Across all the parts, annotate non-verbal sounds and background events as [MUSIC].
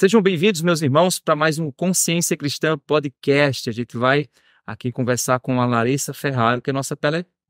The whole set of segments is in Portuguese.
Sejam bem-vindos, meus irmãos, para mais um Consciência Cristã Podcast. A gente vai aqui conversar com a Larissa Ferraro, que é nossa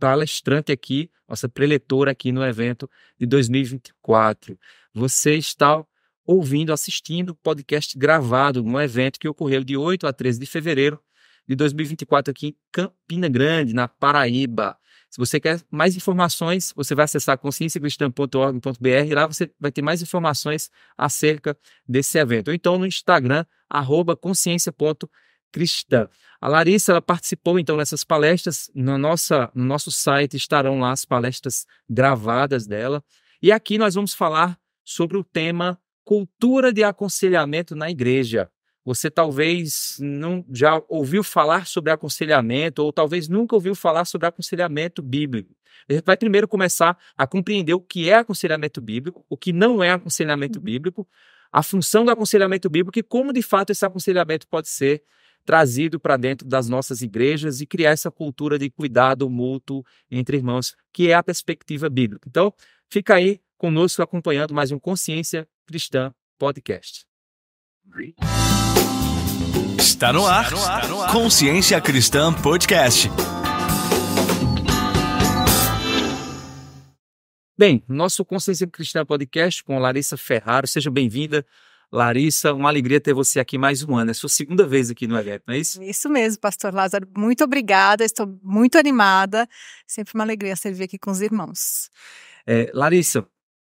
palestrante aqui, nossa preletora aqui no evento de 2024. Você está ouvindo, assistindo o podcast gravado no evento que ocorreu de 8 a 13 de fevereiro de 2024 aqui em Campina Grande, na Paraíba. Se você quer mais informações, você vai acessar conscienciacristã.org.br e lá você vai ter mais informações acerca desse evento. Ou então no Instagram, arroba consciência.cristã. A Larissa ela participou então dessas palestras. No nossa, no nosso site estarão lá as palestras gravadas dela. E aqui nós vamos falar sobre o tema cultura de aconselhamento na igreja. Você talvez não já ouviu falar sobre aconselhamento ou talvez nunca ouviu falar sobre aconselhamento bíblico. A gente vai primeiro começar a compreender o que é aconselhamento bíblico, o que não é aconselhamento bíblico, a função do aconselhamento bíblico e como de fato esse aconselhamento pode ser trazido para dentro das nossas igrejas e criar essa cultura de cuidado mútuo entre irmãos, que é a perspectiva bíblica. Então, fica aí conosco acompanhando mais um Consciência Cristã Podcast. Está no ar. Consciência Cristã Podcast. Bem, nosso Consciência Cristã Podcast com Larissa Ferraro. Seja bem-vinda. Larissa, uma alegria ter você aqui mais um ano. É sua segunda vez aqui no evento, não é isso? Isso mesmo, Pastor Lázaro. Muito obrigada. Estou muito animada. Sempre uma alegria servir aqui com os irmãos. É, Larissa,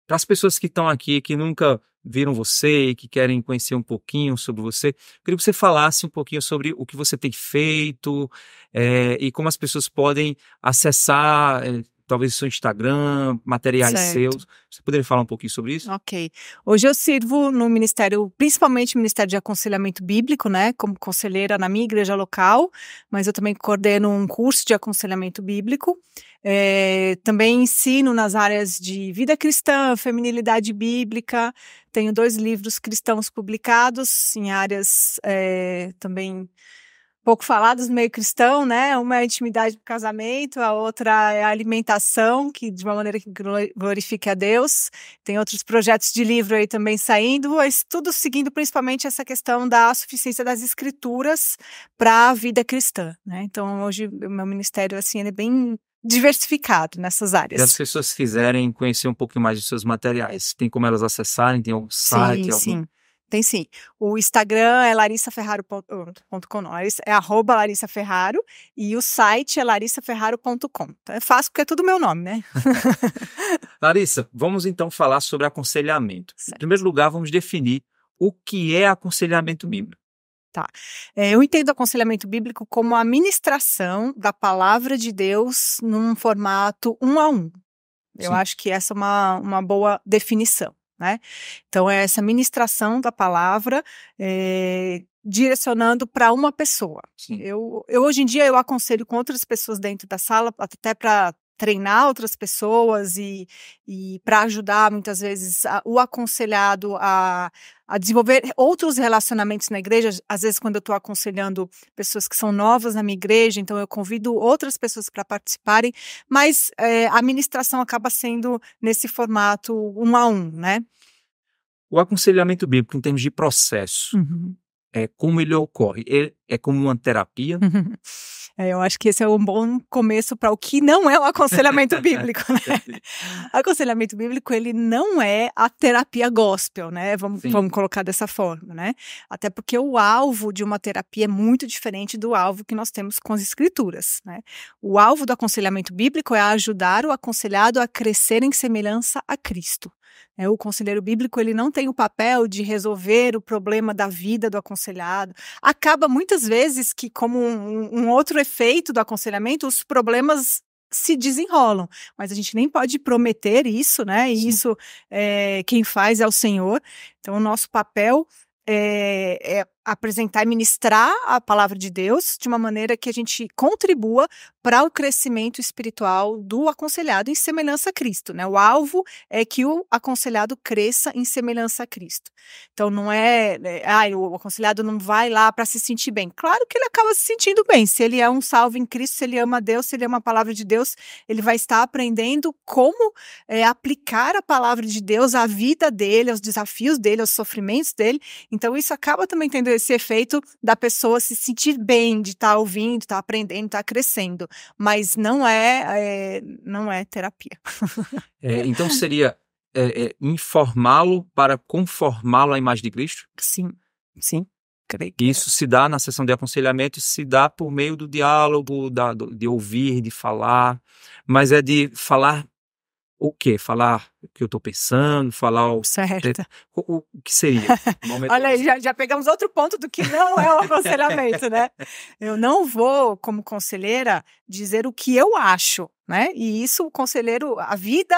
para as pessoas que estão aqui, que nunca viram você e que querem conhecer um pouquinho sobre você, eu queria que você falasse um pouquinho sobre o que você tem feito é, e como as pessoas podem acessar é, talvez seu Instagram, materiais certo. seus. Você poderia falar um pouquinho sobre isso? Ok. Hoje eu sirvo no Ministério, principalmente no Ministério de Aconselhamento Bíblico, né? Como conselheira na minha igreja local, mas eu também coordeno um curso de aconselhamento bíblico. É, também ensino nas áreas de vida cristã, feminilidade bíblica. Tenho dois livros cristãos publicados em áreas é, também pouco falados no meio cristão, né? Uma é a intimidade do casamento, a outra é a alimentação, que de uma maneira que glorifique a Deus. Tem outros projetos de livro aí também saindo, mas tudo seguindo principalmente essa questão da suficiência das escrituras para a vida cristã, né? Então, hoje o meu ministério assim, é bem diversificado nessas áreas. E as pessoas quiserem conhecer um pouquinho mais de seus materiais, tem como elas acessarem, tem algum site, sim, algum... Sim tem sim. O Instagram é larissaferraro.com, é arroba larissaferraro e o site é larissaferraro.com. Então, é fácil porque é tudo meu nome, né? [LAUGHS] Larissa, vamos então falar sobre aconselhamento. Certo. Em primeiro lugar, vamos definir o que é aconselhamento bíblico. Tá. É, eu entendo aconselhamento bíblico como a ministração da palavra de Deus num formato um a um. Eu sim. acho que essa é uma, uma boa definição. Né? Então, é essa ministração da palavra é, direcionando para uma pessoa. Eu, eu, hoje em dia, eu aconselho com outras pessoas dentro da sala, até para treinar outras pessoas e, e para ajudar muitas vezes a, o aconselhado a, a desenvolver outros relacionamentos na igreja. Às vezes, quando eu estou aconselhando pessoas que são novas na minha igreja, então eu convido outras pessoas para participarem, mas é, a ministração acaba sendo nesse formato um a um, né? O aconselhamento bíblico, em termos de processo, uhum é, como ele ocorre? Ele é, é como uma terapia? [LAUGHS] É, eu acho que esse é um bom começo para o que não é o aconselhamento bíblico. Né? [LAUGHS] aconselhamento bíblico ele não é a terapia gospel, né? Vamos, vamos colocar dessa forma, né? Até porque o alvo de uma terapia é muito diferente do alvo que nós temos com as escrituras, né? O alvo do aconselhamento bíblico é ajudar o aconselhado a crescer em semelhança a Cristo. É, o conselheiro bíblico ele não tem o papel de resolver o problema da vida do aconselhado. Acaba muitas vezes que, como um, um outro efeito do aconselhamento, os problemas se desenrolam. Mas a gente nem pode prometer isso, né? E Sim. isso é, quem faz é o Senhor. Então, o nosso papel eh, é, é apresentar e ministrar a palavra de Deus de uma maneira que a gente contribua para o crescimento espiritual do aconselhado em semelhança a Cristo, né? O alvo é que o aconselhado cresça em semelhança a Cristo. Então não é, é ah, o aconselhado não vai lá para se sentir bem. Claro que ele acaba se sentindo bem. Se ele é um salvo em Cristo, se ele ama Deus, se ele ama a palavra de Deus, ele vai estar aprendendo como é, aplicar a palavra de Deus à vida dele, aos desafios dele, aos sofrimentos dele. Então isso acaba também tendo esse efeito da pessoa se sentir bem, de estar tá ouvindo, estar tá aprendendo, estar tá crescendo. Mas não é, é não é terapia. é, então seria é, é, informá-lo para conformá-lo à imagem de Cristo? Sim, sim. Creio é. Isso se dá na sessão de aconselhamento, se dá por meio do diálogo, da, do, de ouvir, de falar, mas é de falar o quê? Falar que eu estou pensando, falar o, certo. o, o que seria. [LAUGHS] Olha aí, já, já pegamos outro ponto do que não é o aconselhamento, né? Eu não vou, como conselheira, dizer o que eu acho, né? E isso, o conselheiro, a vida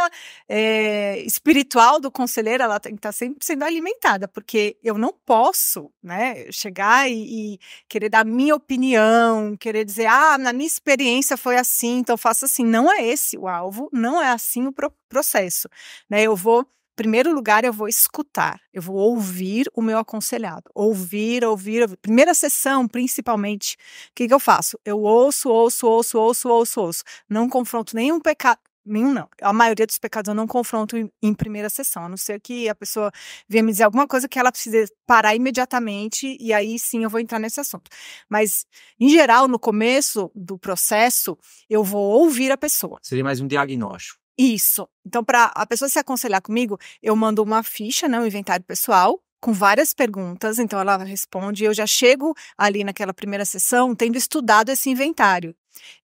é, espiritual do conselheiro, ela tem que estar tá sempre sendo alimentada, porque eu não posso, né, chegar e, e querer dar minha opinião, querer dizer, ah, na minha experiência foi assim, então faça assim. Não é esse o alvo, não é assim o propósito processo. Né? Eu vou primeiro lugar, eu vou escutar, eu vou ouvir o meu aconselhado. Ouvir, ouvir, ouvir. Primeira sessão, principalmente, o que, que eu faço? Eu ouço, ouço, ouço, ouço, ouço, ouço. Não confronto nenhum pecado. Nenhum não. A maioria dos pecados eu não confronto em, em primeira sessão, a não ser que a pessoa venha me dizer alguma coisa que ela precise parar imediatamente e aí sim eu vou entrar nesse assunto. Mas, em geral, no começo do processo, eu vou ouvir a pessoa. Seria mais um diagnóstico. Isso. Então, para a pessoa se aconselhar comigo, eu mando uma ficha, né, um inventário pessoal, com várias perguntas. Então, ela responde. Eu já chego ali naquela primeira sessão tendo estudado esse inventário.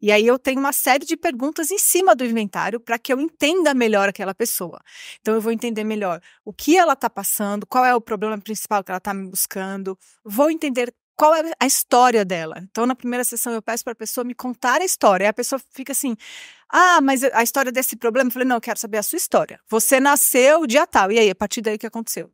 E aí eu tenho uma série de perguntas em cima do inventário para que eu entenda melhor aquela pessoa. Então eu vou entender melhor o que ela está passando, qual é o problema principal que ela está me buscando, vou entender qual é a história dela. Então, na primeira sessão, eu peço para a pessoa me contar a história. E a pessoa fica assim: ah, mas a história desse problema. Eu falei: não, eu quero saber a sua história. Você nasceu dia tal. E aí, a partir daí, o que aconteceu?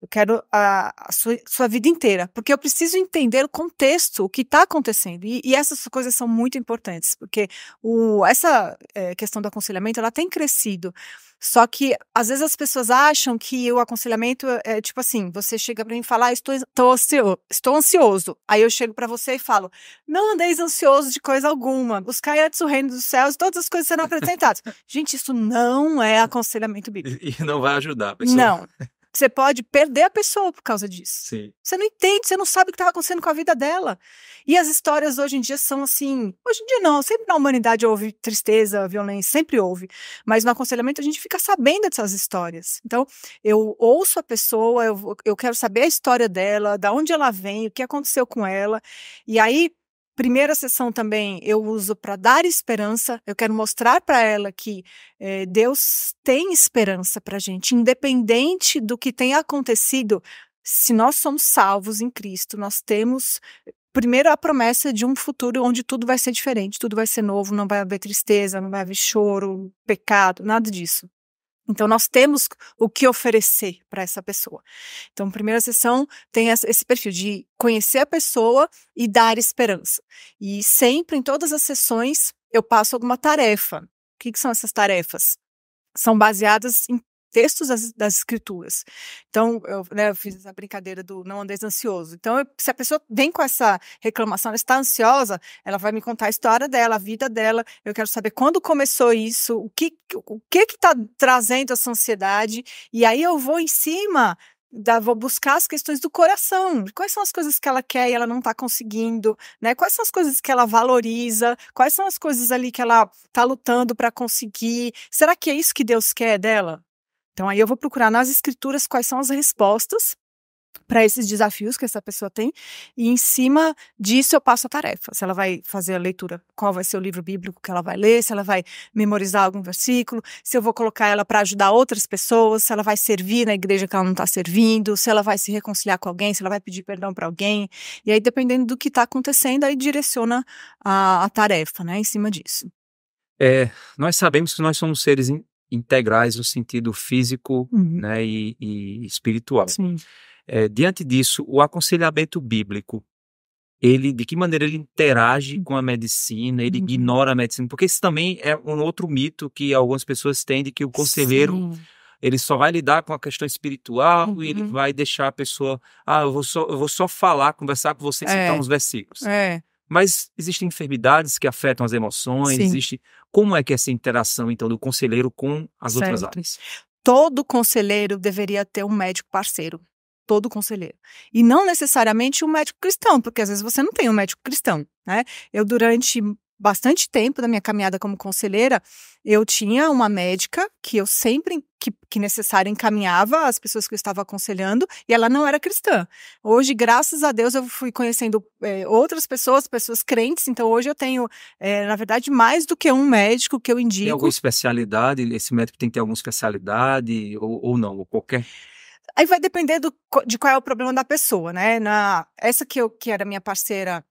Eu quero a, a sua, sua, vida inteira, porque eu preciso entender o contexto, o que está acontecendo. E, e, essas coisas são muito importantes, porque o, essa é, questão do aconselhamento ela tem crescido. Só que às vezes as pessoas acham que o aconselhamento é, é tipo assim: você chega para mim e fala, ah, estou, estou, ansioso, estou ansioso. Aí eu chego para você e falo: não andeis ansioso de coisa alguma. Buscai antes o reino dos céus, todas as coisas serão acrescentadas. [LAUGHS] Gente, isso não é aconselhamento bíblico. E não vai ajudar pessoal. Não. Você pode perder a pessoa por causa disso. Sim. Você não entende, você não sabe o que estava tá acontecendo com a vida dela. E as histórias hoje em dia são assim. Hoje em dia não, sempre na humanidade houve tristeza, violência, sempre houve. Mas no aconselhamento a gente fica sabendo dessas histórias. Então, eu ouço a pessoa, eu, eu quero saber a história dela, da onde ela vem, o que aconteceu com ela. E aí, Primeira sessão também eu uso para dar esperança. Eu quero mostrar para ela que é, Deus tem esperança para gente, independente do que tenha acontecido. Se nós somos salvos em Cristo, nós temos primeiro a promessa de um futuro onde tudo vai ser diferente, tudo vai ser novo, não vai haver tristeza, não vai haver choro, pecado, nada disso. Então, nós temos o que oferecer para essa pessoa. Então, a primeira sessão tem esse perfil de conhecer a pessoa e dar esperança. E sempre, em todas as sessões, eu passo alguma tarefa. O que, que são essas tarefas? São baseadas em textos das, das escrituras. Então, eu, né, eu fiz a brincadeira do não andeis ansioso. Então, eu, se a pessoa vem com essa reclamação, ela está ansiosa, ela vai me contar a história dela, a vida dela. Eu quero saber quando começou isso, o que o que está trazendo essa ansiedade. E aí eu vou em cima da, vou buscar as questões do coração. Quais são as coisas que ela quer e ela não está conseguindo, né? Quais são as coisas que ela valoriza? Quais são as coisas ali que ela está lutando para conseguir? Será que é isso que Deus quer dela? Então, aí eu vou procurar nas escrituras quais são as respostas para esses desafios que essa pessoa tem, e em cima disso eu passo a tarefa. Se ela vai fazer a leitura, qual vai ser o livro bíblico que ela vai ler, se ela vai memorizar algum versículo, se eu vou colocar ela para ajudar outras pessoas, se ela vai servir na igreja que ela não está servindo, se ela vai se reconciliar com alguém, se ela vai pedir perdão para alguém. E aí, dependendo do que está acontecendo, aí direciona a, a, tarefa, né, em cima disso. É, nós sabemos que nós somos seres integrais no sentido físico uhum. né, e, e espiritual. É, diante disso, o aconselhamento bíblico, ele de que maneira ele interage uhum. com a medicina, ele uhum. ignora a medicina, porque isso também é um outro mito que algumas pessoas têm de que o conselheiro Sim. ele só vai lidar com a questão espiritual uhum. e ele uhum. vai deixar a pessoa, ah, eu vou só, eu vou só falar, conversar com você, e citar é. uns versículos. É. Mas existem enfermidades que afetam as emoções, Sim. existe. Como é que é essa interação, então, do conselheiro com as certo. outras áreas? Todo conselheiro deveria ter um médico parceiro. Todo conselheiro. E não necessariamente um médico cristão, porque às vezes você não tem um médico cristão, né? Eu, durante bastante tempo da minha caminhada como conselheira, eu tinha uma médica que eu sempre que, que necessário encaminhava as pessoas que eu estava aconselhando e ela não era cristã. Hoje, graças a Deus, eu fui conhecendo é, outras pessoas, pessoas crentes, então hoje eu tenho, é, na verdade, mais do que um médico que eu indico. Tem alguma especialidade? Esse médico tem que ter alguma especialidade ou, ou não? Ou qualquer. Aí vai depender do, de qual é o problema da pessoa, né? Na, essa que, eu, que era minha parceira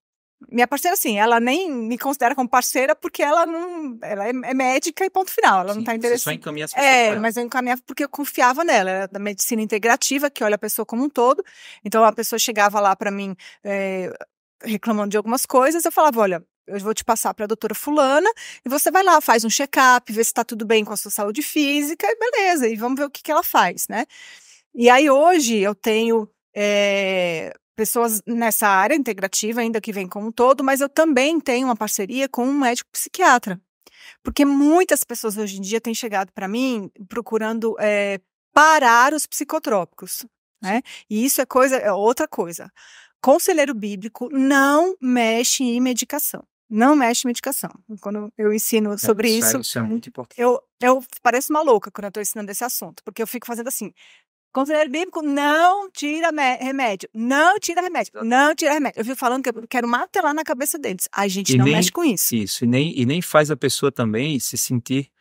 minha parceira, assim, ela nem me considera como parceira porque ela não. Ela é, é médica e ponto final. Ela Sim, não está interessada. Só encaminha as pessoas. É, né? mas eu encaminhava porque eu confiava nela. Era da medicina integrativa, que olha a pessoa como um todo. Então a pessoa chegava lá para mim é, reclamando de algumas coisas. Eu falava: olha, eu vou te passar para a doutora fulana e você vai lá, faz um check-up, vê se está tudo bem com a sua saúde física e beleza, e vamos ver o que, que ela faz, né? E aí hoje eu tenho é, pessoas nessa área integrativa, ainda que vem como um todo, mas eu também tenho uma parceria com um médico psiquiatra. Porque muitas pessoas hoje em dia têm chegado para mim procurando é, parar os psicotrópicos. Né? E isso é coisa, é outra coisa. Conselheiro bíblico não mexe em medicação. Não mexe em medicação. Quando eu ensino é, sobre é, isso, isso é muito importante. Eu, eu pareço uma louca quando eu estou ensinando esse assunto, porque eu fico fazendo assim: Conselheiro bíblico não tira remédio, não tira remédio, não tira remédio. Eu vi falando que eu quero lá na cabeça deles. A gente e não nem, mexe com isso. Isso, e nem, e nem faz a pessoa também se sentir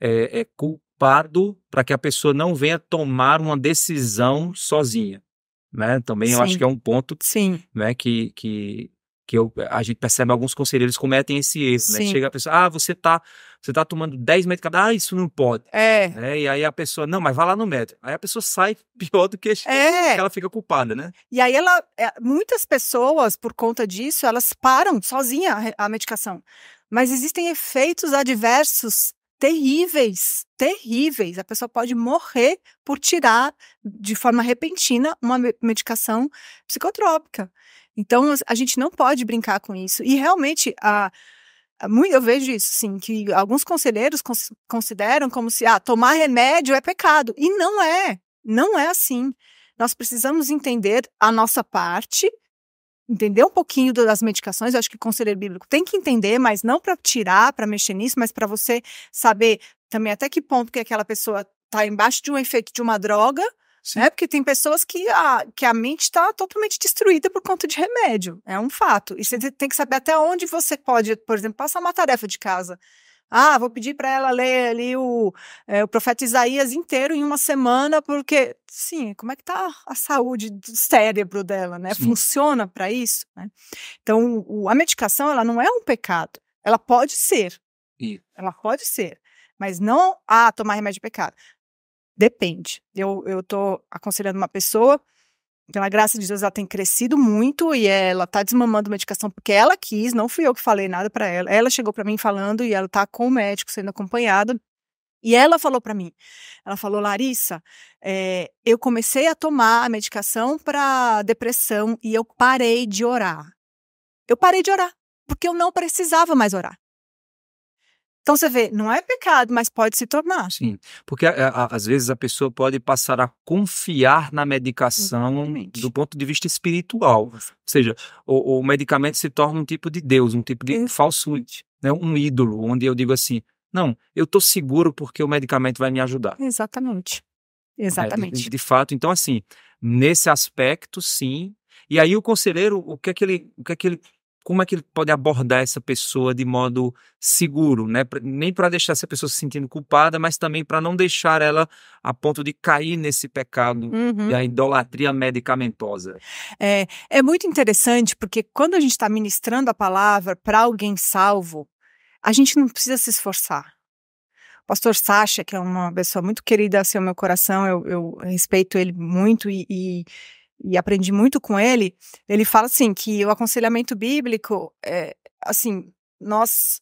é, é culpado para que a pessoa não venha tomar uma decisão sozinha. Né? Também Sim. eu acho que é um ponto Sim. Né, que, que que eu, a gente percebe alguns conselheiros cometem esse erro, né? Chega a pessoa, ah, você tá, você tá tomando 10 medicamentos, ah, isso não pode. É. é. E aí a pessoa, não, mas vai lá no médico. Aí a pessoa sai [LAUGHS] pior do que é. ela fica culpada, né? E aí ela, é, muitas pessoas, por conta disso, elas param sozinha a medicação. Mas existem efeitos adversos terríveis, terríveis. A pessoa pode morrer por tirar de forma repentina uma medicação psicotrópica. Então, a gente não pode brincar com isso. E realmente, a, a eu vejo isso, sim, que alguns conselheiros cons, consideram como se ah, tomar remédio é pecado. E não é. Não é assim. Nós precisamos entender a nossa parte, entender um pouquinho das medicações. Eu acho que o conselheiro bíblico tem que entender, mas não para tirar, para mexer nisso, mas para você saber também até que ponto que aquela pessoa está embaixo de um efeito de uma droga Sim. Né? Porque tem pessoas que a, que a mente está totalmente destruída por conta de remédio. É um fato. E você tem que saber até onde você pode, por exemplo, passar uma tarefa de casa. Ah, vou pedir para ela ler ali o, é, o profeta Isaías inteiro em uma semana, porque, sim, como é que tá a saúde do cérebro dela, né? Sim. Funciona para isso, né? Então, o, a medicação, ela não é um pecado. Ela pode ser. E? Ela pode ser. Mas não, ah, tomar remédio é pecado. Depende. Eu, estou aconselhando uma pessoa, pela graça de Deus, ela tem crescido muito e ela está desmamando medicação porque ela quis, não fui eu que falei nada para ela. Ela chegou para mim falando e ela está com o médico sendo acompanhada. E ela falou para mim, ela falou, Larissa, é, eu comecei a tomar a medicação para depressão e eu parei de orar. Eu parei de orar, porque eu não precisava mais orar. Então você vê, não é pecado, mas pode se tornar. Sim, porque a, é, a, às vezes a pessoa pode passar a confiar na medicação Exatamente. do ponto de vista espiritual. Ou seja, o, o, medicamento se torna um tipo de Deus, um tipo de falso, né, um ídolo, onde eu digo assim, não, eu estou seguro porque o medicamento vai me ajudar. Exatamente. Né, Exatamente. É, de, de fato, então assim, nesse aspecto, sim, e aí o conselheiro, o que é que ele, o que é que ele como é que ele pode abordar essa pessoa de modo seguro, né? Nem para deixar essa pessoa se sentindo culpada, mas também para não deixar ela a ponto de cair nesse pecado uhum. da idolatria medicamentosa. É, é muito interessante porque quando a gente está ministrando a palavra para alguém salvo, a gente não precisa se esforçar pastor Sacha, que é uma pessoa muito querida assim, ao meu coração, eu, eu respeito ele muito e, e, e aprendi muito com ele, ele fala assim que o aconselhamento bíblico é assim, nós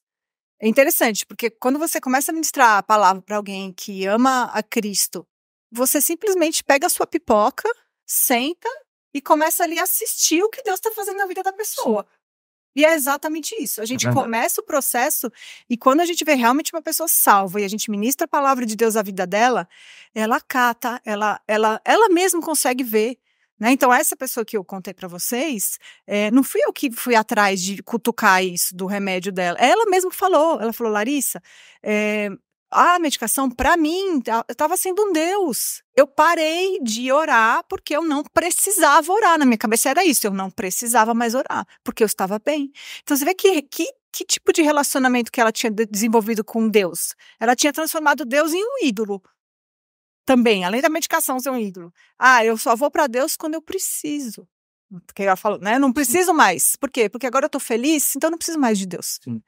é interessante, porque quando você começa a ministrar a palavra para alguém que ama a Cristo, você simplesmente pega a sua pipoca, senta e começa ali a assistir o que Deus está fazendo na vida da pessoa. E é exatamente isso. A é gente começa o processo e quando a gente vê realmente uma pessoa salva e a gente ministra a palavra de Deus à vida dela, ela cata, ela, ela, ela mesma consegue ver né? Então, essa pessoa que eu contei para vocês, é, não fui eu que fui atrás de cutucar isso do remédio dela. Ela mesma falou, ela falou, Larissa, é, a medicação, para mim, estava sendo um Deus. Eu parei de orar porque eu não precisava orar. Na minha cabeça era isso, eu não precisava mais orar, porque eu estava bem. Então você vê que, que, que tipo de relacionamento que ela tinha desenvolvido com Deus. Ela tinha transformado Deus em um ídolo também, além da medicação ser um ídolo. Ah, eu só vou para Deus quando eu preciso. Porque ela falou, né? Não preciso mais. Por quê? Porque agora eu estou feliz, então não preciso mais de Deus. Sim.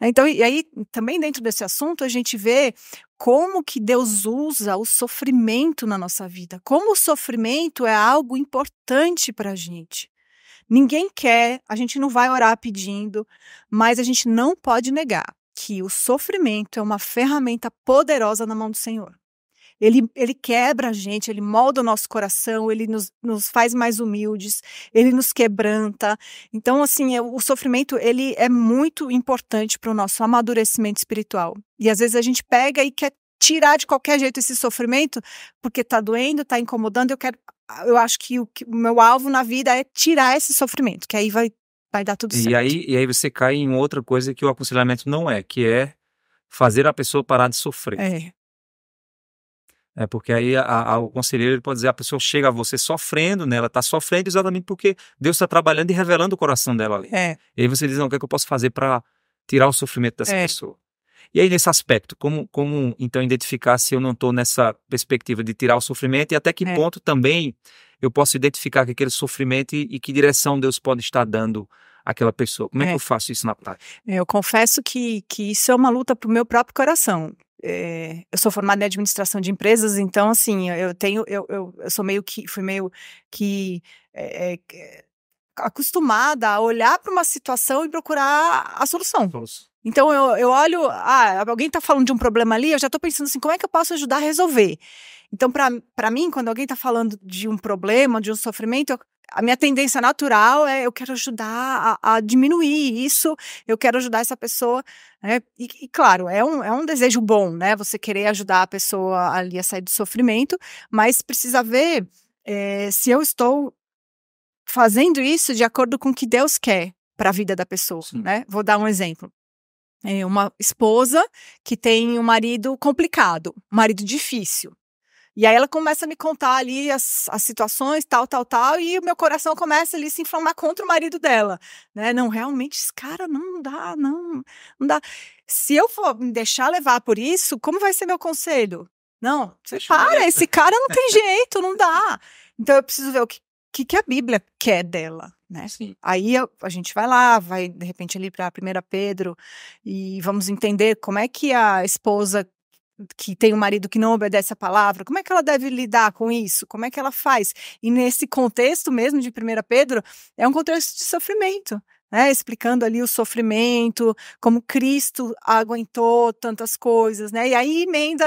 Né, então, e aí, também dentro desse assunto, a gente vê como que Deus usa o sofrimento na nossa vida. Como o sofrimento é algo importante para a gente. Ninguém quer, a gente não vai orar pedindo, mas a gente não pode negar que o sofrimento é uma ferramenta poderosa na mão do Senhor. Ele, ele quebra a gente, ele molda o nosso coração, ele nos, nos faz mais humildes, ele nos quebranta. Então, assim, o sofrimento ele é muito importante para o nosso amadurecimento espiritual. E às vezes a gente pega e quer tirar de qualquer jeito esse sofrimento, porque está doendo, está incomodando, eu quero eu acho que o, que, o meu alvo na vida é tirar esse sofrimento, que aí vai vai dar tudo e certo. Aí, e aí você cai em outra coisa que o aconselhamento não é, que é fazer a pessoa parar de sofrer. É. É porque aí a, a, o conselheiro pode dizer, a pessoa chega a você sofrendo, né? Ela está sofrendo exatamente porque Deus está trabalhando e revelando o coração dela ali. É. E aí você diz, não, o que, é que eu posso fazer para tirar o sofrimento dessa é. pessoa? E aí, nesse aspecto, como, como então identificar se eu não estou nessa perspectiva de tirar o sofrimento e até que é. ponto também eu posso identificar que aquele sofrimento e, e que direção Deus pode estar dando àquela pessoa? Como é, que é. eu faço isso na prática? É, eu confesso que, que isso é uma luta para o meu próprio coração é, eu sou formada em administração de empresas, então assim, eu tenho, eu, eu, eu sou meio que, fui meio que é, é, acostumada a olhar para uma situação e procurar a solução. Então eu, eu olho, ah, alguém está falando de um problema ali, eu já estou pensando assim, como é que eu posso ajudar a resolver? Então, para mim, quando alguém está falando de um problema, de um sofrimento, eu, a minha tendência natural é eu quero ajudar a, a diminuir isso, eu quero ajudar essa pessoa. Né? E, e, claro, é um, é um desejo bom, né? Você querer ajudar a pessoa ali a sair do sofrimento, mas precisa ver é, se eu estou fazendo isso de acordo com o que Deus quer para a vida da pessoa, né? Vou dar um exemplo. É uma esposa que tem um marido complicado, um marido difícil. E aí ela começa a me contar ali as, as situações, tal, tal, tal, e o meu coração começa ali a se inflamar contra o marido dela, né? Não, realmente, esse cara não dá, não, não dá. Se eu for me deixar levar por isso, como vai ser meu conselho? Não, você para, esse cara não tem jeito, não dá. Então eu preciso ver o que, que, que a Bíblia quer dela, né? Sim. Aí a gente vai lá, vai de repente ali para 1 Pedro e vamos entender como é que a esposa que tem um marido que não obedece a palavra, como é que ela deve lidar com isso? Como é que ela faz? E nesse contexto mesmo de 1 Pedro, é um contexto de sofrimento né, explicando ali o sofrimento, como Cristo aguentou tantas coisas, né? E aí emenda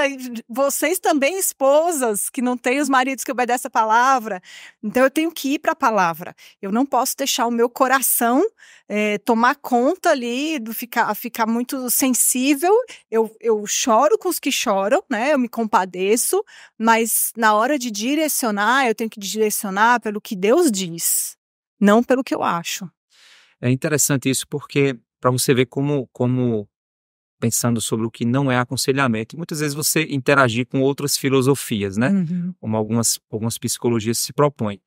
vocês também esposas que não têm os maridos que obedecem a palavra. Então eu tenho que ir para a palavra. Eu não posso deixar o meu coração é, tomar conta ali, do ficar, ficar muito sensível. Eu, eu choro com os que choram, né? Eu me compadeço, mas na hora de direcionar eu tenho que direcionar pelo que Deus diz, não pelo que eu acho. É interessante isso porque para você ver como, como pensando sobre o que não é aconselhamento, muitas vezes você interagir com outras filosofias, né? Uhum. Como algumas, algumas psicologias se propõem.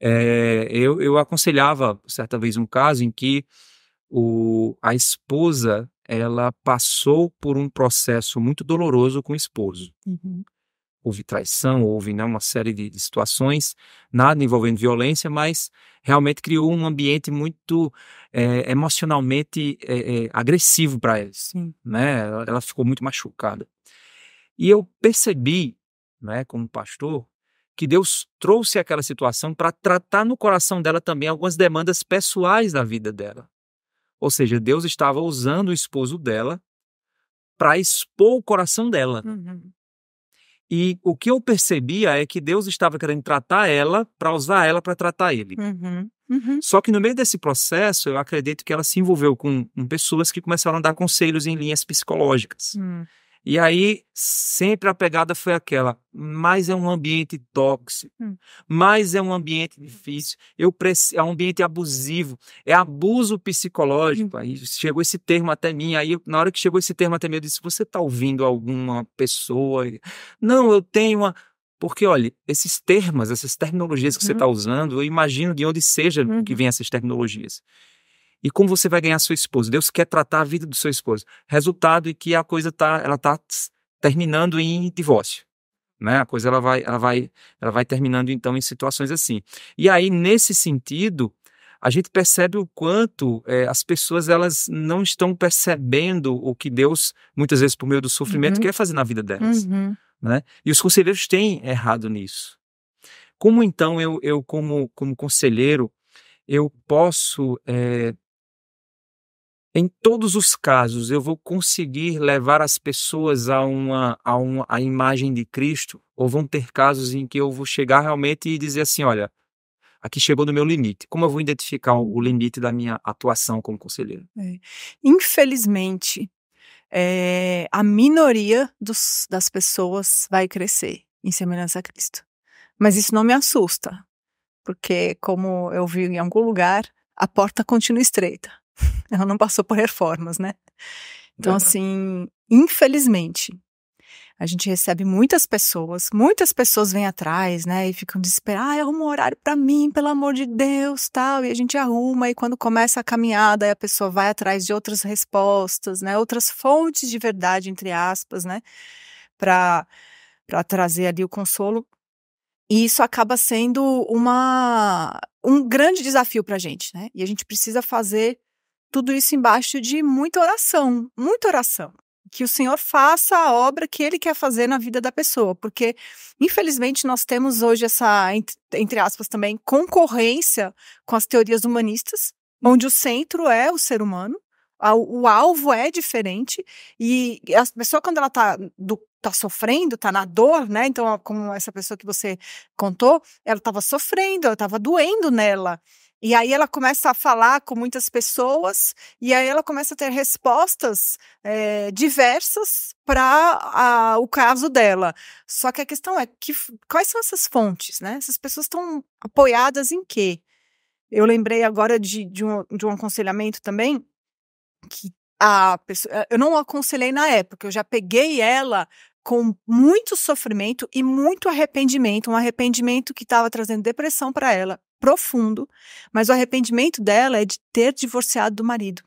É, eu, eu aconselhava certa vez um caso em que o, a esposa ela passou por um processo muito doloroso com o esposo. Uhum houve traição, houve né, uma série de, de, situações, nada envolvendo violência, mas realmente criou um ambiente muito é, emocionalmente é, agressivo para eles. Sim. Né? Ela, ela, ficou muito machucada. E eu percebi, né, como pastor, que Deus trouxe aquela situação para tratar no coração dela também algumas demandas pessoais da vida dela. Ou seja, Deus estava usando o esposo dela para expor o coração dela. Uhum. E o que eu percebia é que Deus estava querendo tratar ela para usar ela para tratar ele. Uhum, uhum. Só que no meio desse processo, eu acredito que ela se envolveu com, com pessoas que começaram a dar conselhos em linhas psicológicas. Uhum. E aí, sempre a pegada foi aquela: mas é um ambiente tóxico, hum. mas é um ambiente difícil, eu preci... é um ambiente abusivo, é abuso psicológico. Hum. Aí chegou esse termo até mim, aí na hora que chegou esse termo até mim, eu disse: você está ouvindo alguma pessoa? Não, eu tenho uma. Porque, olha, esses termos, essas tecnologias que uhum. você está usando, eu imagino de onde seja uhum. que vem essas tecnologias e como você vai ganhar sua esposa. Deus quer tratar a vida do seu esposo. Resultado é que a coisa tá, ela tá terminando em divórcio, né? A coisa ela vai, ela vai, ela vai terminando então em situações assim. E aí nesse sentido a gente percebe o quanto é, as pessoas elas não estão percebendo o que Deus muitas vezes por meio do sofrimento uhum. quer fazer na vida delas, uhum. né? E os conselheiros têm errado nisso. Como então eu, eu como como conselheiro eu posso é, em todos os casos eu vou conseguir levar as pessoas a uma a uma a imagem de Cristo ou vão ter casos em que eu vou chegar realmente e dizer assim olha aqui chegou no meu limite como eu vou identificar o limite da minha atuação como conselheiro é. infelizmente é, a minoria dos, das pessoas vai crescer em semelhança a Cristo mas isso não me assusta porque como eu vi em algum lugar a porta continua estreita [LAUGHS] Ela não passou por reformas, né? Então, assim, infelizmente, a gente recebe muitas pessoas, muitas pessoas vêm atrás, né, e ficam desesperadas, ah, arruma um horário para mim, pelo amor de Deus, tal, e a gente arruma, e quando começa a caminhada, a pessoa vai atrás de outras respostas, né, outras fontes de verdade, entre aspas, né, para trazer ali o consolo. E isso acaba sendo uma, um grande desafio para a gente, né, e a gente precisa fazer tudo isso embaixo de muita oração, muita oração. Que o Senhor faça a obra que Ele quer fazer na vida da pessoa, porque infelizmente nós temos hoje essa, entre aspas também, concorrência com as teorias humanistas, onde o centro é o ser humano, o alvo é diferente e a pessoa quando ela está tá sofrendo, está na dor, né? Então, como essa pessoa que você contou, ela estava sofrendo, ela estava doendo nela. E aí ela começa a falar com muitas pessoas e aí ela começa a ter respostas é, diversas para ah, o caso dela. Só que a questão é que quais são essas fontes, né? Essas pessoas estão apoiadas em quê? Eu lembrei agora de, de, um, de um aconselhamento também que a pessoa, eh, eu não aconselhei na época, eu já peguei ela com muito sofrimento e muito arrependimento, um arrependimento que estava trazendo depressão para ela, profundo, mas o arrependimento dela é de ter divorciado do marido.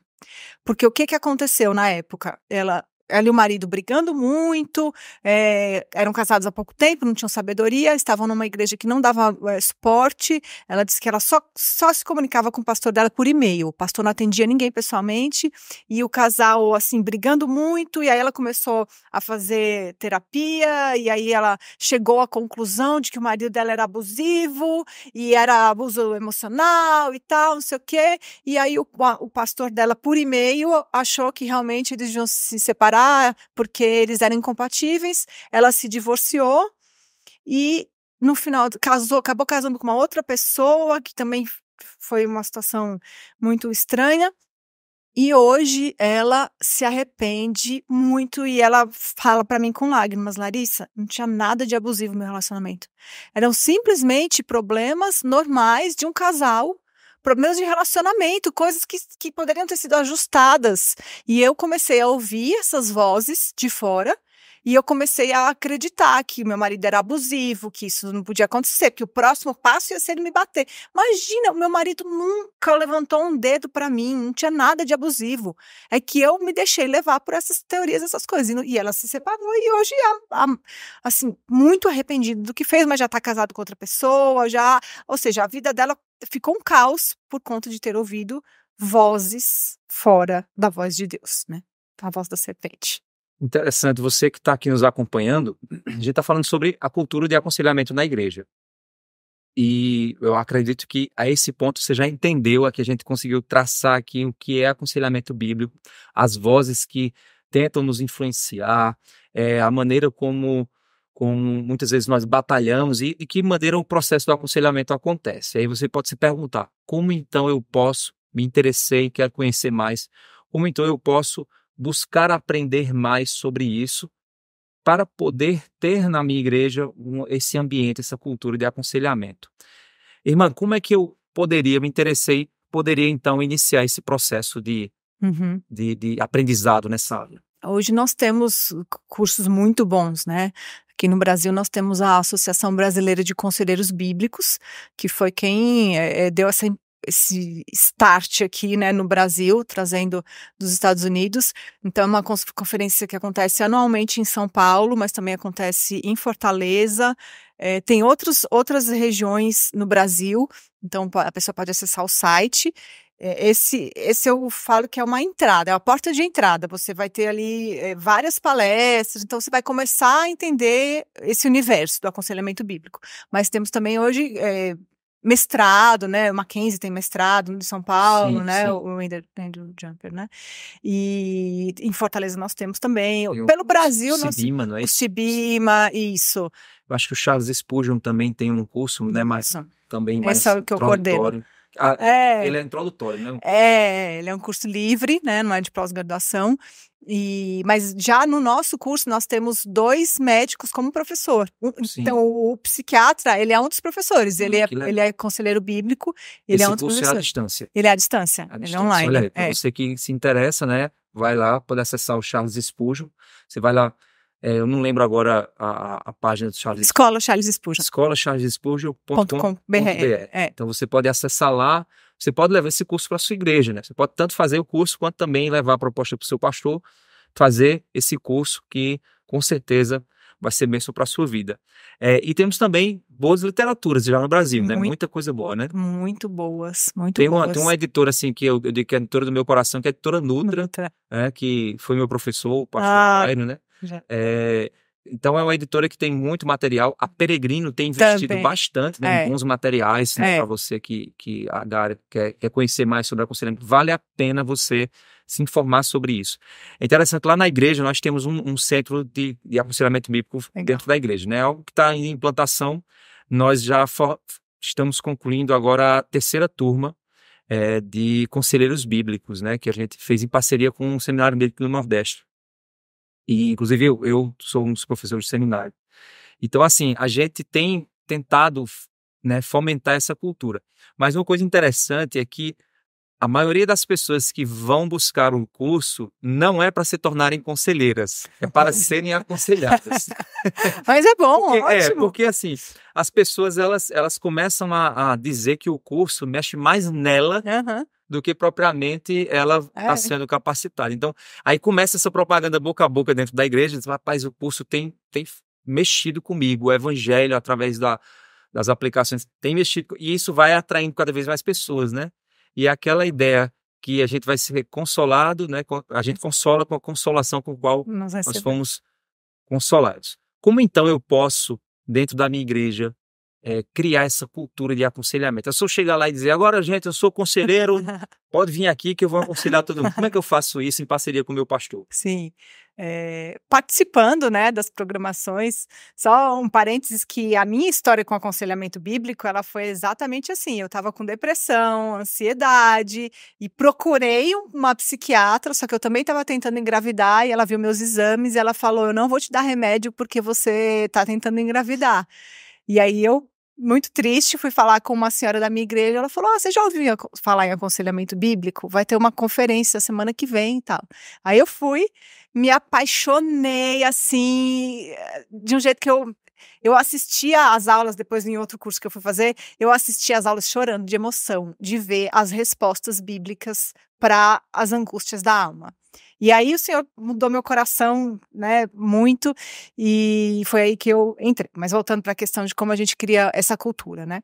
Porque o que, que aconteceu na época? Ela ela e o marido brigando muito, é, eram casados há pouco tempo, não tinham sabedoria, estavam numa igreja que não dava é, suporte. Ela disse que ela só, só se comunicava com o pastor dela por e-mail. O pastor não atendia ninguém pessoalmente, e o casal, assim, brigando muito. E aí ela começou a fazer terapia, e aí ela chegou à conclusão de que o marido dela era abusivo, e era abuso emocional e tal, não sei o quê. E aí o, o pastor dela, por e-mail, achou que realmente eles iam se separar separar porque eles eram incompatíveis. Ela se divorciou e no final casou, acabou casando com uma outra pessoa que também foi uma situação muito estranha. E hoje ela se arrepende muito e ela fala para mim com lágrimas, Larissa, não tinha nada de abusivo no meu relacionamento. Eram simplesmente problemas normais de um casal problemas de relacionamento, coisas que, que poderiam ter sido ajustadas. E eu comecei a ouvir essas vozes de fora. E eu comecei a acreditar que meu marido era abusivo, que isso não podia acontecer, que o próximo passo ia ser ele me bater. Imagina, o meu marido nunca levantou um dedo para mim, não tinha nada de abusivo. É que eu me deixei levar por essas teorias, essas coisas. E ela se separou e hoje é, assim, muito arrependido do que fez, mas já tá casado com outra pessoa, já, ou seja, a vida dela ficou um caos por conta de ter ouvido vozes fora da voz de Deus, né? A voz da serpente. Interessante, você que está aqui nos acompanhando, a gente está falando sobre a cultura de aconselhamento na igreja. E eu acredito que a esse ponto você já entendeu, que a gente conseguiu traçar aqui o que é aconselhamento bíblico, as vozes que tentam nos influenciar, é, a maneira como como muitas vezes nós batalhamos e, de que maneira o processo do aconselhamento acontece. Aí você pode se perguntar: como então eu posso? Me interessei, quero conhecer mais. Como então eu posso buscar aprender mais sobre isso para poder ter na minha igreja um, esse ambiente, essa cultura de aconselhamento? Irmã, como é que eu poderia, me interessei, poderia então iniciar esse processo de, uhum. de, de aprendizado nessa área? Hoje nós temos cursos muito bons, né? Aqui no Brasil nós temos a Associação Brasileira de Conselheiros Bíblicos, que foi quem é, deu essa esse start aqui né, no Brasil, trazendo dos Estados Unidos. Então, é uma conferência que acontece anualmente em São Paulo, mas também acontece em Fortaleza. É, tem outros, outras regiões no Brasil, então a pessoa pode acessar o site. É, esse, esse eu falo que é uma entrada, é a porta de entrada. Você vai ter ali é, várias palestras, então você vai começar a entender esse universo do aconselhamento bíblico. Mas temos também hoje é, mestrado, né? O Mackenzie tem mestrado de São Paulo, sim, né? Sim. O Andrew, Jumper, né? E em Fortaleza nós temos também. Eu, Pelo Brasil, nós. Cibima, não é? O Cibima, isso. Eu acho que o Charles Spurgeon também tem um curso, né? Mas Sim. também. É mais é o que eu coordeno. Ah, é, ele é introdutório, né? É, é, ele é um curso livre, né? Não é de pós-graduação. E, mas já no nosso curso nós temos dois médicos como professor. Sim. Então o psiquiatra ele é um dos professores. Ah, ele é, ele é conselheiro bíblico. Ele é Esse é um dos curso professores. é à distância. Ele é à distância. À ele é distância. é online. Olha, é. você que se interessa, né? Vai lá, pode acessar o Charles Espujo. Você vai lá é, eu não lembro agora a, a, a, página do Charles Escola Charles Spurgeon. Escola Charles Spurgeon.com.br. É. Então você pode acessar lá. Você pode levar esse curso para sua igreja, né? Você pode tanto fazer o curso quanto também levar a proposta para o seu pastor, fazer esse curso que com certeza vai ser bênção para a sua vida. É, e temos também boas literaturas já no Brasil, né? muito, né? Muita coisa boa, né? Muito boas, muito tem uma, boas. Tem uma editora, assim, que eu, eu digo que é a editora do meu coração, que é a editora Nutra, Nutra. É, que foi meu professor, o pastor ah, Cairo, né? [LAUGHS] É, então é uma editora que tem muito material. A Peregrino tem investido Também. bastante né, em né, é. alguns materiais né, é. para você que, que a área quer, quer conhecer mais sobre aconselhamento. Vale a pena você se informar sobre isso. É interessante, lá na igreja nós temos um, um centro de, de aconselhamento bíblico Legal. dentro da igreja. né? É algo que está em implantação. Nós já for, estamos concluindo agora a terceira turma é, de conselheiros bíblicos, né, que a gente fez em parceria com o um Seminário Bíblico do Nordeste. E, inclusive, eu, eu sou um dos professores de seminário. Então, assim, a gente tem tentado né, fomentar essa cultura. Mas uma coisa interessante é que a maioria das pessoas que vão buscar um curso não é para se tornarem conselheiras, é para [LAUGHS] serem aconselhadas. [LAUGHS] Mas é bom, porque, é, ótimo. É, porque assim, as pessoas elas, elas começam a, a dizer que o curso mexe mais nela uhum do que propriamente ela está é. sendo capacitada. Então, aí começa essa propaganda boca a boca dentro da igreja, diz, rapaz, o curso tem, tem mexido comigo, o evangelho através da, das aplicações tem mexido, e isso vai atraindo cada vez mais pessoas, né? E é aquela ideia que a gente vai ser consolado, né? A gente consola com a consolação com a qual nós, nós fomos consolados. Como então eu posso, dentro da minha igreja, é, criar essa cultura de aconselhamento. É só chegar lá e dizer, agora, gente, eu sou conselheiro, pode vir aqui que eu vou aconselhar todo mundo. Como é que eu faço isso em parceria com o meu pastor? Sim. É, participando né, das programações, só um parênteses que a minha história com aconselhamento bíblico, ela foi exatamente assim, eu estava com depressão, ansiedade, e procurei uma psiquiatra, só que eu também estava tentando engravidar, e ela viu meus exames, e ela falou, eu não vou te dar remédio porque você está tentando engravidar. E aí eu muito triste, fui falar com uma senhora da minha igreja, ela falou: ah, você já ouviu falar em aconselhamento bíblico? Vai ter uma conferência semana que vem e tal. Aí eu fui, me apaixonei assim, eh, de um jeito que eu eu assistia às aulas, depois em outro curso que eu fui fazer, eu assistia às aulas chorando de emoção, de ver as respostas bíblicas para as angústias da alma. E aí o Senhor mudou meu coração, né, muito, e foi aí que eu entrei. Mas voltando para a questão de como a gente cria essa cultura, né?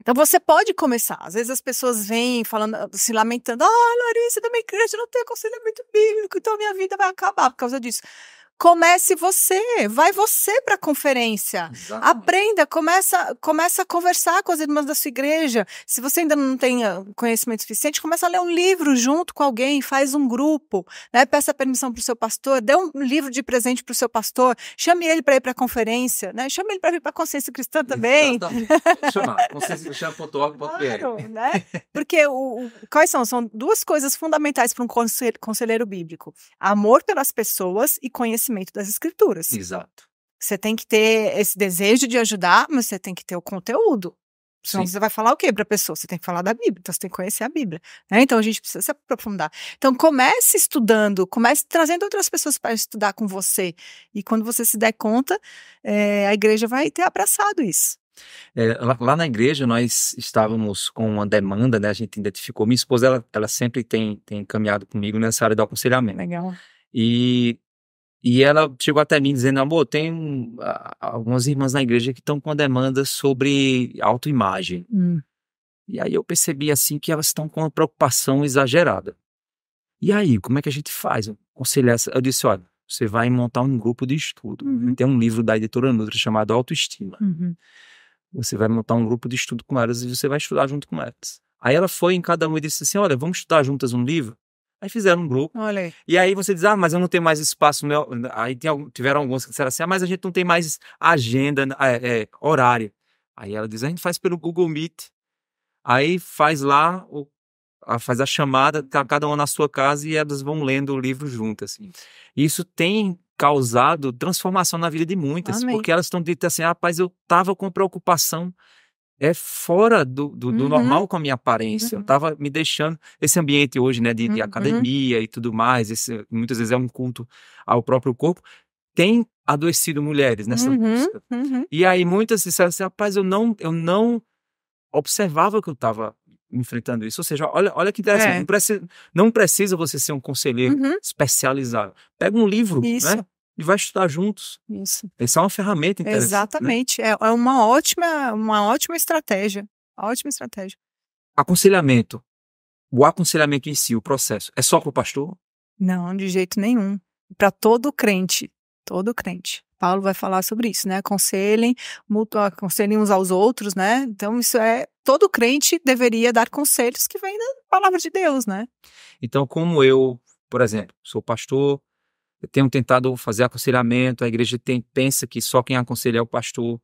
Então você pode começar. Às vezes as pessoas vêm falando, se lamentando: "Ah, Larissa, da minha igreja não tem aconselhamento bíblico, então minha vida vai acabar por causa disso" comece você, vai você para a conferência, aprenda, começa, começa a conversar com as irmãs da sua igreja. Se você ainda não tem ah, conhecimento suficiente, começa a ler um livro junto com alguém, faz um grupo, né? Peça permissão para o seu pastor, dê um livro de presente para o seu pastor, chame ele para ir para a conferência, né? Chame ele para vir para a Consciência Cristã também. Chamar, [LAUGHS] consciênciacristã.org.br. Claro, né? Porque o, o, quais são? São duas coisas fundamentais para um conselheiro bíblico: amor pelas pessoas e conhecimento conhecimento das escrituras. Exato. Você tem que ter esse desejo de ajudar, mas você tem que ter o conteúdo. Senão Sim. você vai falar o quê para a pessoa? Você tem que falar da Bíblia, então você tem que conhecer a Bíblia. Né? Então a gente precisa se aprofundar. Então comece estudando, comece trazendo outras pessoas para estudar com você. E quando você se der conta, é, a igreja vai ter abraçado isso. É, lá, lá, na igreja nós estávamos com uma demanda, né? A gente identificou. Minha esposa, ela, ela sempre tem, tem caminhado comigo nessa área do aconselhamento. Legal. E e ela chegou até mim dizendo: amor, tem um, algumas irmãs na igreja que estão com demanda sobre autoimagem. Hum. E aí eu percebi assim que elas estão com uma preocupação exagerada. E aí, como é que a gente faz? Eu essa. Eu disse: olha, você vai montar um grupo de estudo. Uhum. Tem um livro da editora Nutra chamado Autoestima. Uhum. Você vai montar um grupo de estudo com elas e você vai estudar junto com elas. Aí ela foi em cada uma e disse assim: olha, vamos estudar juntas um livro? Aí fizeram um grupo. Olha aí. E aí você diz, ah, mas eu não tenho mais espaço. Meu... Aí tem, tiveram alguns que disseram assim, ah, mas a gente não tem mais agenda, é, é, horário. Aí ela diz, a gente faz pelo Google Meet. Aí faz lá, o, a, faz a chamada, cada uma na sua casa, e elas vão lendo o livro juntas. Isso tem causado transformação na vida de muitas, Amém. porque elas estão ditas assim, ah, rapaz, eu estava com preocupação é fora do, do, do uhum. normal com a minha aparência. Uhum. Eu estava me deixando esse ambiente hoje, né, de, de uhum, uhum. academia e tudo mais. Esse, muitas vezes é um culto ao próprio corpo. Tem adoecido mulheres nessa uhum, busca. E aí muitas disseram assim, rapaz, eu não, eu não observava que eu estava enfrentando isso. Ou seja, olha, olha que interessante. É. Não, precisa, não, precisa, você ser um conselheiro especializado. Pega um livro, né? isso. né? e vai estudar juntos. Isso. Isso é uma ferramenta interessante. Né? Exatamente. Né? É uma ótima, uma ótima estratégia. Ótima estratégia. Aconselhamento. O aconselhamento em si, o processo, é só para o pastor? Não, de jeito nenhum. Para todo crente. Todo crente. Paulo vai falar sobre isso, né? Aconselhem, mutua, aconselhem uns aos outros, né? Então, isso é. Todo crente deveria dar conselhos que vêm da palavra de Deus, né? Então, como eu, por exemplo, sou pastor, eu tenho tentado fazer aconselhamento, a igreja tem, pensa que só quem aconselha é o pastor.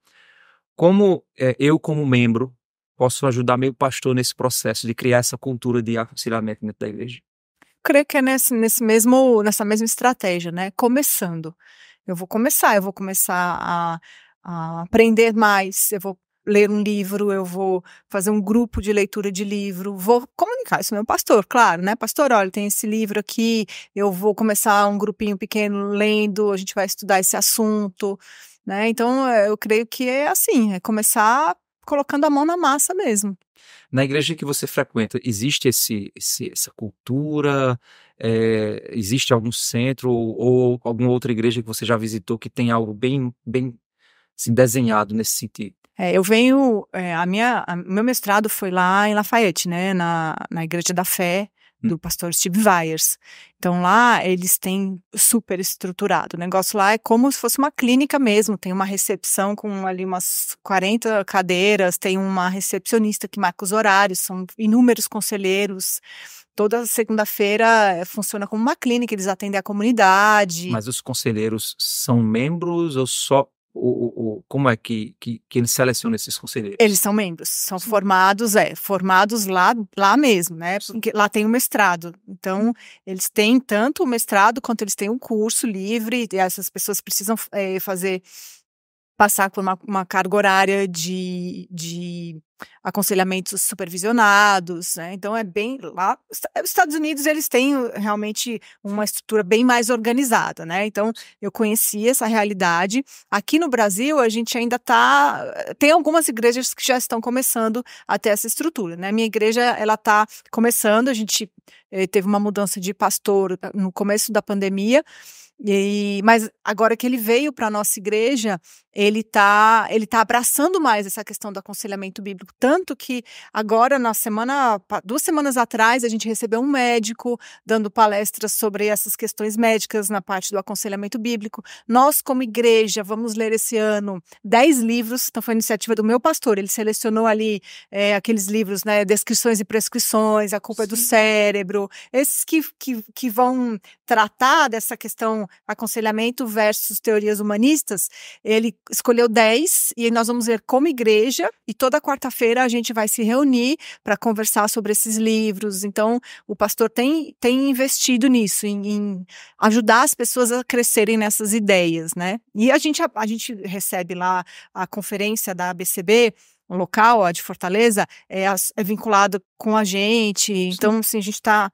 Como é, eu, como membro, posso ajudar meu pastor nesse processo de criar essa cultura de aconselhamento dentro da igreja? Creio que é nesse, nesse mesmo, nessa mesma estratégia, né? Começando. Eu vou começar, eu vou começar a, a aprender mais, eu vou ler um livro, eu vou fazer um grupo de leitura de livro, vou comunicar isso meu pastor, claro, né? Pastor, olha, tem esse livro aqui, eu vou começar um grupinho pequeno lendo, a gente vai estudar esse assunto, né? Então, eh, eu creio que é assim, é começar colocando a mão na massa mesmo. Na igreja que você frequenta, existe esse, esse essa cultura? É, existe algum centro ou, ou, alguma outra igreja que você já visitou que tem algo bem, bem assim, desenhado nesse sentido? É, eu venho, é, a minha, a, meu mestrado foi lá em Lafayette, né, na, na Igreja da Fé, hum. do pastor Steve Weyers. Então lá eles têm super estruturado. O negócio lá é como se fosse uma clínica mesmo. Tem uma recepção com ali umas 40 cadeiras, tem uma recepcionista que marca os horários, são inúmeros conselheiros. Toda segunda-feira eh, funciona como uma clínica, eles atendem a comunidade. Mas os conselheiros são membros ou só o, o, como é que, que, que ele esses conselheiros? Eles são membros, são formados, é, formados lá, lá mesmo, né? Porque lá tem o mestrado. Então, eles têm tanto o mestrado quanto eles têm um curso livre, e essas pessoas precisam é, fazer passar por uma, uma carga horária de, de aconselhamentos supervisionados, né? Então é bem lá, os Estados Unidos eles têm uh, realmente uma estrutura bem mais organizada, né? Então eu conheci essa realidade. Aqui no Brasil a gente ainda tá eh, tem algumas igrejas que já estão começando a ter essa estrutura, né? Minha igreja ela tá começando, a gente eh, teve uma mudança de pastor eh, no começo da pandemia e, mas agora que ele veio para a nossa igreja, ele está ele tá abraçando mais essa questão do aconselhamento bíblico. Tanto que agora, na semana, duas semanas atrás, a gente recebeu um médico dando palestras sobre essas questões médicas na parte do aconselhamento bíblico. Nós, como igreja, vamos ler esse ano dez livros. Então, foi iniciativa do meu pastor. Ele selecionou ali é, aqueles livros, né? Descrições e prescrições, A Culpa é do Cérebro, esses que, que, que vão tratar dessa questão aconselhamento versus teorias humanistas, ele escolheu 10 e nós vamos ver como igreja e toda quarta-feira a gente vai se reunir para conversar sobre esses livros. Então, o pastor tem, tem investido nisso, em, em ajudar as pessoas a crescerem nessas ideias, né? E a gente, a, a gente recebe lá a conferência da ABCB, um local, a de Fortaleza, é, é vinculado com a gente. Então, assim, a gente está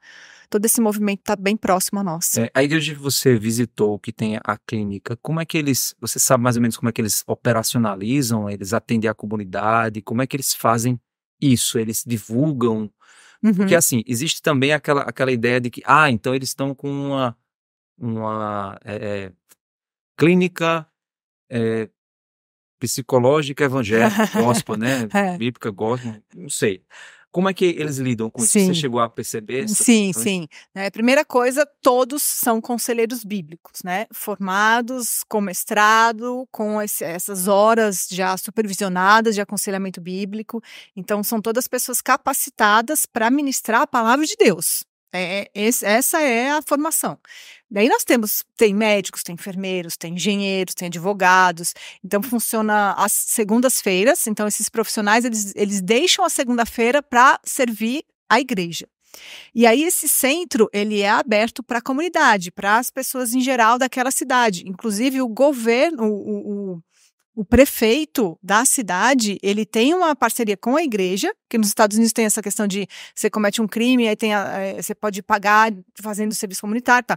todo esse movimento está bem próximo a nós. É, aí desde que você visitou que tem a clínica, como é que eles, você sabe mais ou menos como é que eles operacionalizam, eles atendem a comunidade, como é que eles fazem isso? Eles divulgam? Uhum. Porque assim, existe também aquela, aquela ideia de que, ah, então eles estão com uma, uma é, é clínica é, psicológica evangélica, gospel, né? [LAUGHS] É. Bíblica, gospel, não sei. Como é que eles lidam com sim. isso? Você chegou a perceber? Sim, questões? sim. Né, primeira coisa, todos são conselheiros bíblicos, né? Formados, com mestrado, com esse, essas horas já supervisionadas de aconselhamento bíblico. Então, são todas pessoas capacitadas para ministrar a palavra de Deus. É, é, esse, essa é a formação. Daí nós temos, tem médicos, tem enfermeiros, tem engenheiros, tem advogados. Então funciona as segundas-feiras. Então esses profissionais, eles, eles deixam a segunda-feira para servir a igreja. E aí esse centro, ele é aberto para a comunidade, para as pessoas em geral daquela cidade. Inclusive o governo, o, o o prefeito da cidade, ele tem uma parceria com a igreja, que nos Estados Unidos tem essa questão de você comete um crime, aí tem a, eh, você pode pagar fazendo serviço comunitário, tá?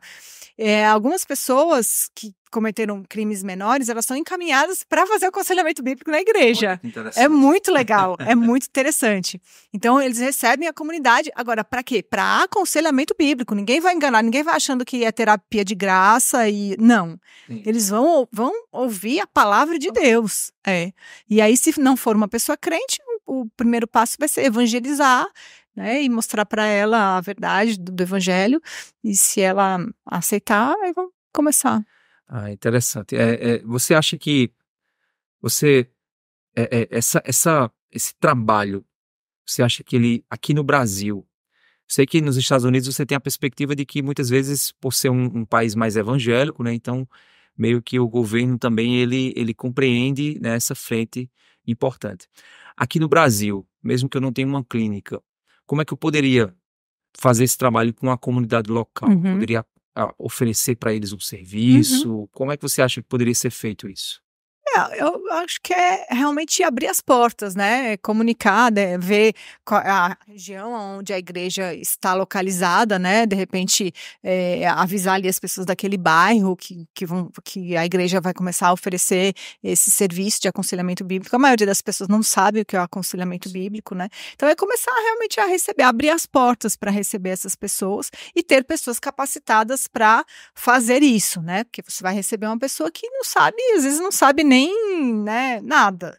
É, algumas pessoas que cometeram crimes menores, elas são encaminhadas para fazer o aconselhamento bíblico na igreja. É muito legal, é muito interessante. Então, eles recebem a comunidade. Agora, para quê? Para aconselhamento bíblico. Ninguém vai enganar, ninguém vai achando que é terapia de graça e. Não. Sim. Eles vão, vão ouvir a palavra de Deus. É. E aí, se não for uma pessoa crente, o primeiro passo vai ser evangelizar. Né, e mostrar para ela a verdade do, do evangelho, e se ela aceitar, aí vão começar. Ah, interessante. É, é, você acha que você é, é, essa, essa, esse trabalho, você acha que ele aqui no Brasil, sei que nos Estados Unidos você tem a perspectiva de que muitas vezes por ser um, um país mais evangélico, né, então meio que o governo também ele ele compreende né, essa frente importante. Aqui no Brasil, mesmo que eu não tenha uma clínica, como é que eu poderia fazer esse trabalho com a comunidade local? Uhum. Poderia oferecer para eles um uhum. serviço? Uhum. Como é que você acha que poderia ser feito isso? É, eu acho que é realmente abrir as portas, né? É comunicar, né? ver é a região onde a igreja está localizada, né? De repente, é, avisar ali as pessoas daquele bairro que, que, vão, que a igreja vai começar a oferecer esse serviço de aconselhamento bíblico. A maioria das pessoas não sabe o que é o aconselhamento bíblico, né? Então, é começar realmente a receber, abrir as portas para receber essas pessoas e ter pessoas capacitadas para fazer isso, né? Porque você vai receber uma pessoa que não sabe, às vezes não sabe nem tem, né, nada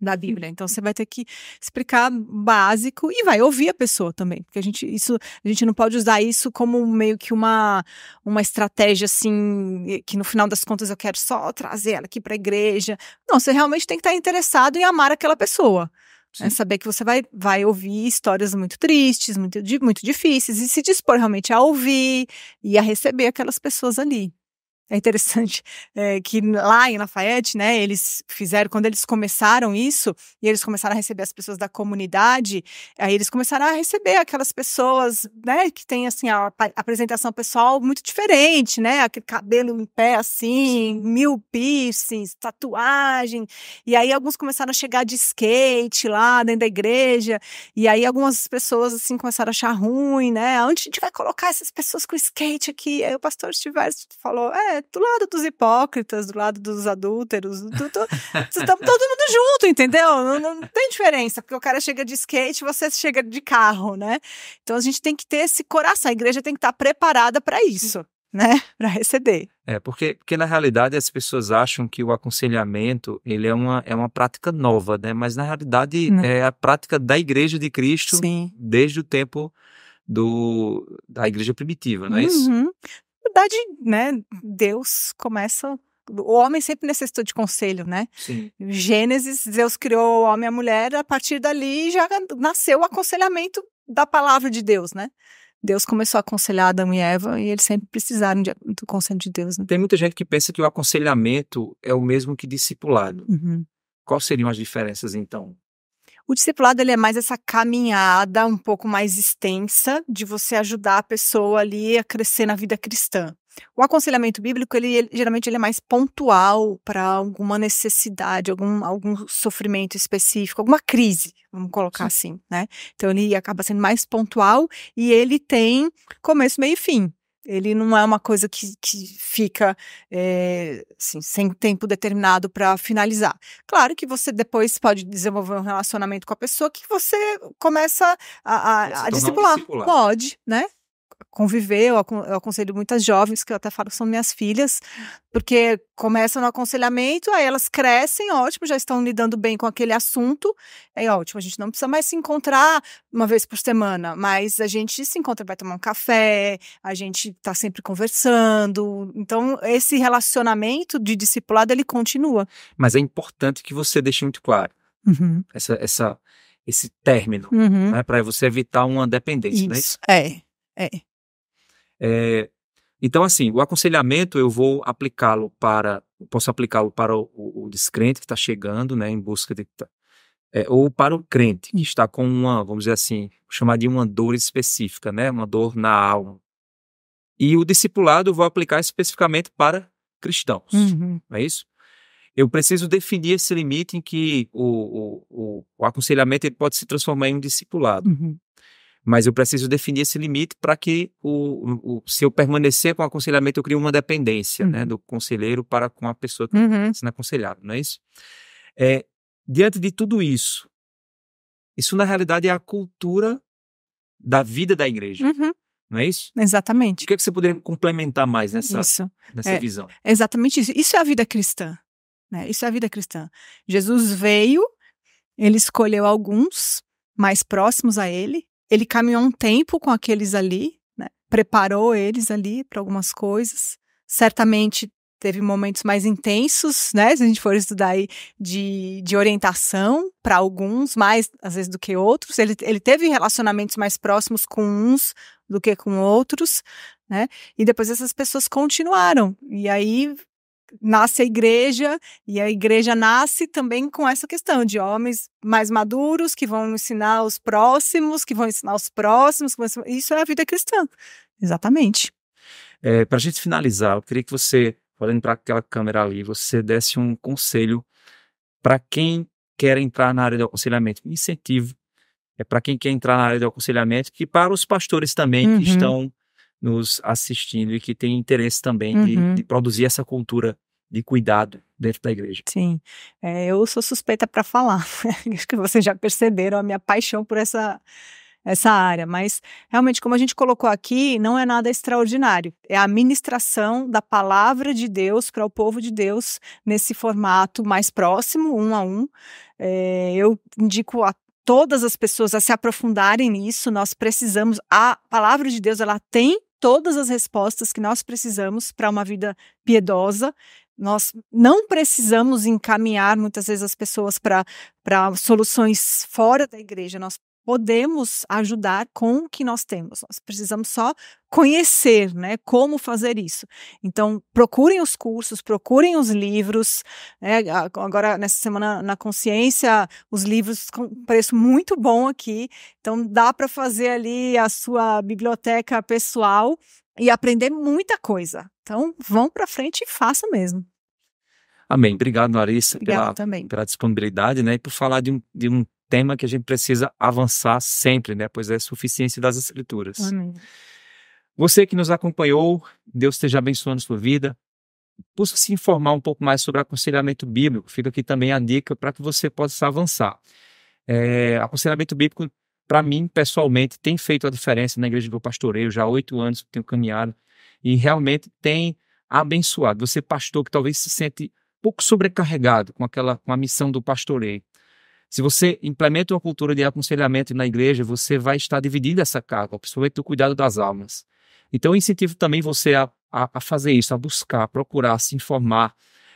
da hum. Bíblia. Então você vai ter que explicar básico e vai ouvir a pessoa também, porque a gente isso a gente não pode usar isso como meio que uma uma estratégia assim que no final das contas eu quero só trazer ela aqui para a igreja. Não, você realmente tem que estar interessado em amar aquela pessoa. É saber que você vai, vai ouvir histórias muito tristes, muito, muito difíceis, e se dispor realmente a ouvir e a receber aquelas pessoas ali. É interessante é, que lá em Lafayette, né, eles fizeram, quando eles começaram isso, e eles começaram a receber as pessoas da comunidade, aí eles começaram a receber aquelas pessoas, né, que tem, assim, a, a apresentação pessoal muito diferente, né, aquele cabelo em pé, assim, mil piercings, tatuagem, e aí alguns começaram a chegar de skate lá dentro da igreja, e aí algumas pessoas, assim, começaram a achar ruim, né, onde a gente vai colocar essas pessoas com skate aqui? Aí o pastor Stivers falou, é, do lado dos hipócritas, do lado dos adúlteros, do, do, todo mundo junto, entendeu? Não, não, tem diferença, porque o cara chega de skate, você chega de carro, né? Então a gente tem que ter esse coração, a igreja tem que estar preparada para isso, né? [LAUGHS] Para receber. É, porque, porque na realidade as pessoas acham que o aconselhamento ele é uma, é uma prática nova, né? Mas na realidade não. é a prática da igreja de Cristo Sim. desde o tempo do, da igreja primitiva, não é uhum. isso? verdade, né, Deus começa o homem sempre necessitou de conselho, né? Sim. Gênesis, Deus criou o homem e a mulher, a partir dali já nasceu o aconselhamento da palavra de Deus, né? Deus começou a aconselhar Adão e Eva e eles sempre precisaram de, do conselho de Deus. Né? Tem muita gente que pensa que o aconselhamento é o mesmo que discipulado. Uhum. Quais seriam as diferenças, então? O discipulado ele é mais essa caminhada um pouco mais extensa de você ajudar a pessoa ali a crescer na vida cristã. O aconselhamento bíblico, ele, ele geralmente ele é mais pontual para alguma necessidade, algum, algum sofrimento específico, alguma crise, vamos colocar Sim. assim, né? Então ele acaba sendo mais pontual e ele tem começo, meio e fim. Ele não é uma coisa que, que fica é, assim, sem tempo determinado para finalizar. Claro que você depois pode desenvolver um relacionamento com a pessoa que você começa a, a, a discipular. Um pode, né? conviver, eu, eu aconselho muitas jovens, que eu até falo que são minhas filhas, porque começam no aconselhamento, aí elas crescem, ótimo, já estão lidando bem com aquele assunto, é ótimo, a gente não precisa mais se encontrar uma vez por semana, mas a gente se encontra, vai tomar um café, a gente está sempre conversando, então esse relacionamento de discipulado, ele continua. Mas é importante que você deixe muito claro uhum. essa, essa, esse término, uhum. né, para você evitar uma dependência, isso. não é isso? É, é. É, então, assim, o aconselhamento eu vou aplicá-lo para, posso aplicá-lo para o, o, descrente que está chegando, né, em busca de, é, ou para o crente que hum. está com uma, vamos dizer assim, chamar de uma dor específica, né, uma dor na alma. E o discipulado eu vou aplicar especificamente para cristãos, uhum. não é isso? Eu preciso definir esse limite em que o, o, o, o aconselhamento ele pode se transformar em um discipulado. Uhum. Mas eu preciso definir esse limite para que, o, o, se eu permanecer com o aconselhamento, eu crie uma dependência né, uhum. né, do conselheiro para com a pessoa que uhum. está sendo aconselhada, não é isso? É, diante de tudo isso, isso na realidade é a cultura da vida da igreja. Uhum. Não é isso? Exatamente. O que, é que você poderia complementar mais nessa, nessa é, visão? Exatamente isso. Isso é a vida cristã. Né? Isso é a vida cristã. Jesus veio, ele escolheu alguns mais próximos a ele, ele caminhou um tempo com aqueles ali, né? preparou eles ali para algumas coisas. Certamente teve momentos mais intensos, né? Se a gente for estudar aí de, de orientação para alguns, mais às vezes do que outros. Ele, ele teve relacionamentos mais próximos com uns do que com outros, né? E depois essas pessoas continuaram. E aí nasce a igreja, e a igreja nasce também com essa questão de homens mais maduros que vão ensinar os próximos, que vão ensinar os próximos. Isso é a vida cristã. Exatamente. É, para a gente finalizar, eu queria que você, olhando para aquela câmera ali, você desse um conselho para quem quer entrar na área do aconselhamento. Um incentivo é para quem quer entrar na área do aconselhamento, e para os pastores também uhum. que estão nos assistindo e que tem interesse também uhum. de, de produzir essa cultura de cuidado dentro da igreja. Sim, é, eu sou suspeita para falar. [LAUGHS] Acho que vocês já perceberam a minha paixão por essa essa área, mas realmente como a gente colocou aqui, não é nada extraordinário. É a ministração da palavra de Deus para o povo de Deus nesse formato mais próximo, um a um. É, eu indico a todas as pessoas a se aprofundarem nisso. Nós precisamos a palavra de Deus, ela tem todas as respostas que nós precisamos para uma vida piedosa. Nós não precisamos encaminhar muitas vezes as pessoas para soluções fora da igreja, nós podemos ajudar com o que nós temos. Nós precisamos só conhecer, né, como fazer isso. Então, procurem os cursos, procurem os livros. Né? Agora, nessa semana na Consciência, os livros com preço muito bom aqui. Então, dá para fazer ali a sua biblioteca pessoal e aprender muita coisa. Então, vão para frente e faça mesmo. Amém. Obrigado, Larissa, Obrigado pela, pela, disponibilidade, né? E por falar de um, de um tema que a gente precisa avançar sempre, né? Pois é a suficiência das escrituras. Amém. Você que nos acompanhou, Deus esteja abençoando sua vida. Busque se informar um pouco mais sobre aconselhamento bíblico. Fica aqui também a dica para que você possa avançar. É, aconselhamento bíblico, para mim, pessoalmente, tem feito a diferença na igreja do pastoreio. Já há oito anos que tenho caminhado e realmente tem abençoado. Você, pastor, que talvez se sente pouco sobrecarregado com aquela com a missão do pastoreio. Se você implementa uma cultura de aconselhamento na igreja, você vai estar dividindo essa carga, principalmente do cuidado das almas. Então, incentivo também você a, a, a fazer isso, a buscar, a procurar, a se informar,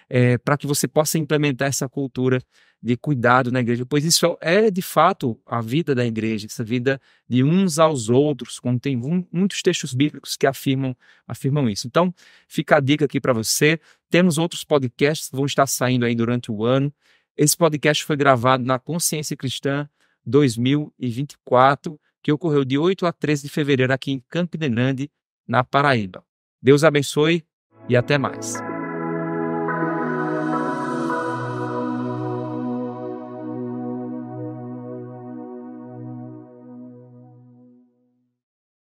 é, para que você possa implementar essa cultura de cuidado na igreja, pois isso é, é de fato a vida da igreja, essa vida de uns aos outros, como tem muitos textos bíblicos que afirmam, afirmam isso. Então, fica a dica aqui para você. Temos outros podcasts que vão estar saindo aí durante o ano. Esse podcast foi gravado na Consciência Cristã 2024, que ocorreu de 8 a 13 de fevereiro aqui em Campinense, na Paraíba. Deus abençoe e até mais.